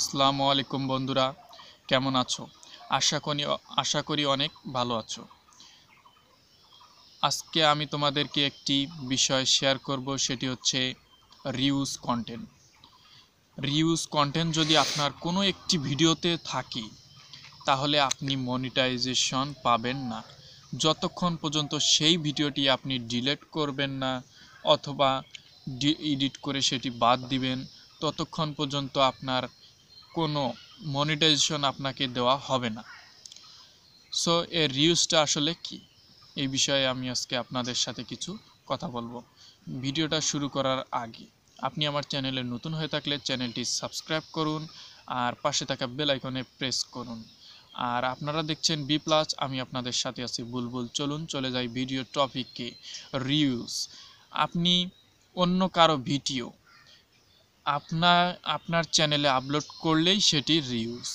আসসালামু আলাইকুম বন্ধুরা কেমন আছো আশা করি আশা করি অনেক ভালো আছো আজকে আমি তোমাদেরকে একটি বিষয় শেয়ার করব সেটি হচ্ছে রিউজ কন্টেন্ট রিউজ কন্টেন্ট যদি আপনার কোনো একটি ভিডিওতে থাকে তাহলে আপনি মনিটাইজেশন পাবেন না যতক্ষণ পর্যন্ত সেই ভিডিওটি আপনি ডিলেট করবেন না অথবা ডি এডিট করে সেটি বাদ দিবেন ততক্ষণ পর্যন্ত আপনার কোনো মনিটাইজেশন আপনাকে দেওয়া হবে না সো এর রিউজটা আসলে কি এই বিষয়ে আমি আজকে আপনাদের সাথে কিছু কথা বলবো ভিডিওটা শুরু করার আগে আপনি আমার চ্যানেলে নতুন হয়ে থাকলে চ্যানেলটি সাবস্ক্রাইব করুন আর পাশে থাকা বেল আইকনে প্রেস করুন আর আপনারা দেখছেন বি প্লাস আমি আপনাদের সাথে আছি বুলবুল চলুন চলে যাই ভিডিও টপিককে রিউজ আপনি অন্য কারো ভিডিও আপনার আপনার চ্যানেলে আপলোড করলেই সেটি রিউজ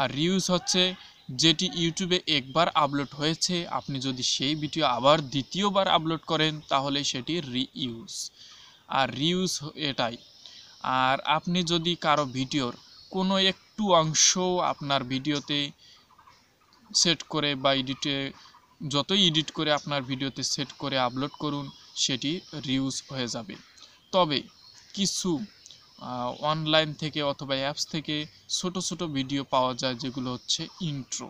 আর রিউজ হচ্ছে যেটি ইউটিউবে একবার আপলোড হয়েছে আপনি যদি সেই ভিডিও আবার দ্বিতীয়বার আপলোড করেন তাহলে সেটি রিইউজ আর রিউজ এটাই আর আপনি যদি কারো ভিডিওর কোনো একটু অংশ আপনার ভিডিওতে সেট করে বা এডিটে যতই এডিট করে আপনার ভিডিওতে সেট করে আপলোড করুন সেটি রিউজ হয়ে যাবে তবে কিছু অনলাইন থেকে অথবা অ্যাপস থেকে ছোট ছোট ভিডিও পাওয়া যায় যেগুলো হচ্ছে ইন্ট্রো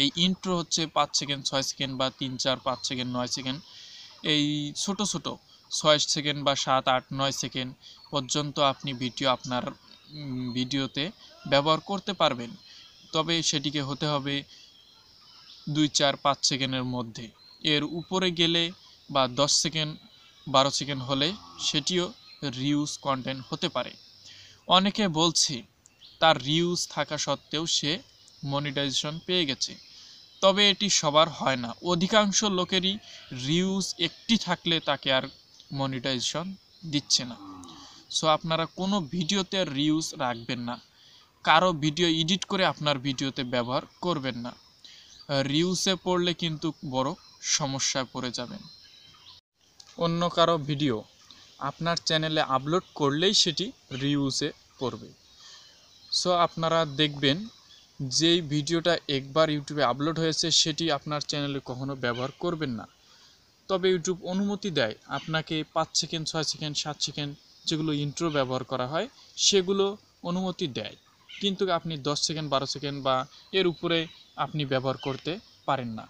এই ইন্ট্রো হচ্ছে পাঁচ সেকেন্ড ছয় সেকেন্ড বা তিন চার পাঁচ সেকেন্ড নয় সেকেন্ড এই ছোট ছোট ছয় সেকেন্ড বা সাত আট নয় সেকেন্ড পর্যন্ত আপনি ভিডিও আপনার ভিডিওতে ব্যবহার করতে পারবেন তবে সেটিকে হতে হবে দুই চার পাঁচ সেকেন্ডের মধ্যে এর উপরে গেলে বা দশ সেকেন্ড বারো সেকেন্ড হলে সেটিও রিউজ কন্টেন্ট হতে পারে অনেকে বলছে তার রিউজ থাকা সত্ত্বেও সে মনিটাইজেশন পেয়ে গেছে তবে এটি সবার হয় না অধিকাংশ লোকেরই রিউজ একটি থাকলে তাকে আর মনিটাইজেশন দিচ্ছে না সো আপনারা কোনো ভিডিওতে রিউজ রাখবেন না কারো ভিডিও এডিট করে আপনার ভিডিওতে ব্যবহার করবেন না রিউসে পড়লে কিন্তু বড় সমস্যায় পড়ে যাবেন অন্য কারো ভিডিও আপনার চ্যানেলে আপলোড করলেই সেটি রিউজে পড়বে সো আপনারা দেখবেন যেই ভিডিওটা একবার ইউটিউবে আপলোড হয়েছে সেটি আপনার চ্যানেলে কখনো ব্যবহার করবেন না তবে ইউটিউব অনুমতি দেয় আপনাকে পাঁচ সেকেন্ড ছয় সেকেন্ড সাত সেকেন্ড যেগুলো ইন্ট্রো ব্যবহার করা হয় সেগুলো অনুমতি দেয় কিন্তু আপনি দশ সেকেন্ড বারো সেকেন্ড বা এর উপরে আপনি ব্যবহার করতে পারেন না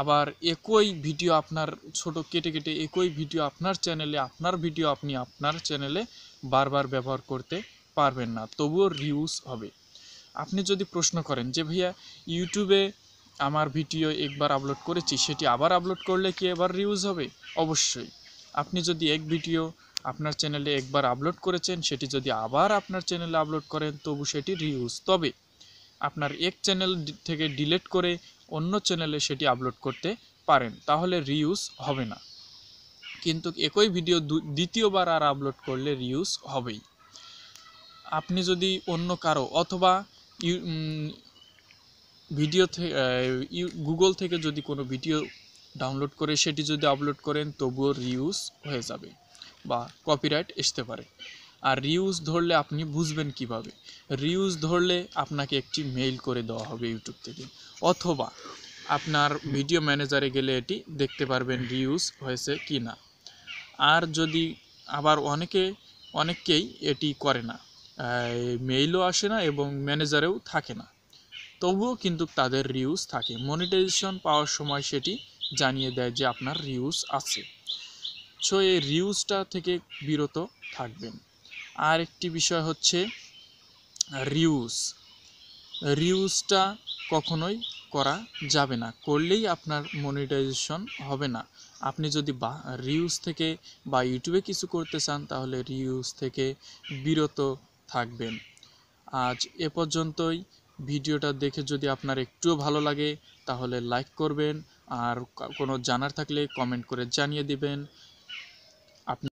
আবার একই ভিডিও আপনার ছোট কেটে কেটে একই ভিডিও আপনার চ্যানেলে আপনার ভিডিও আপনি আপনার চ্যানেলে বারবার ব্যবহার করতে পারবেন না তবুও রিউজ হবে আপনি যদি প্রশ্ন করেন যে ভাইয়া ইউটিউবে আমার ভিডিও একবার আপলোড করেছি সেটি আবার আপলোড করলে কি এবার রিউজ হবে অবশ্যই আপনি যদি এক ভিডিও আপনার চ্যানেলে একবার আপলোড করেছেন সেটি যদি আবার আপনার চ্যানেলে আপলোড করেন তবু সেটি রিউজ তবে আপনার এক চ্যানেল থেকে ডিলেট করে অন্য চ্যানেলে সেটি আপলোড করতে পারেন তাহলে রিউজ হবে না কিন্তু একই ভিডিও দ্বিতীয়বার আর আপলোড করলে রিউজ হবেই আপনি যদি অন্য কারো অথবা ভিডিও গুগল থেকে যদি কোনো ভিডিও ডাউনলোড করে সেটি যদি আপলোড করেন তবুও রিউজ হয়ে যাবে বা কপিরাইট আসতে পারে আর রিউজ ধরলে আপনি বুঝবেন কিভাবে রিউজ ধরলে আপনাকে একটি মেইল করে দেওয়া হবে ইউটিউব থেকে অথবা আপনার ভিডিও ম্যানেজারে গেলে এটি দেখতে পারবেন রিউজ হয়েছে কি না আর যদি আবার অনেকে অনেককেই এটি করে না মেইলও আসে না এবং ম্যানেজারেও থাকে না তবুও কিন্তু তাদের রিউজ থাকে মনিটাইজেশন পাওয়ার সময় সেটি জানিয়ে দেয় যে আপনার রিউজ আছে সো এই রিউজটা থেকে বিরত থাকবেন আর একটি বিষয় হচ্ছে রিউজ রিউজটা কখনোই করা যাবে না করলেই আপনার মনিটাইজেশন হবে না আপনি যদি বা রিউজ থেকে বা ইউটিউবে কিছু করতে চান তাহলে রিউজ থেকে বিরত থাকবেন আজ এ পর্যন্তই ভিডিওটা দেখে যদি আপনার একটুও ভালো লাগে তাহলে লাইক করবেন আর কোনো জানার থাকলে কমেন্ট করে জানিয়ে দিবেন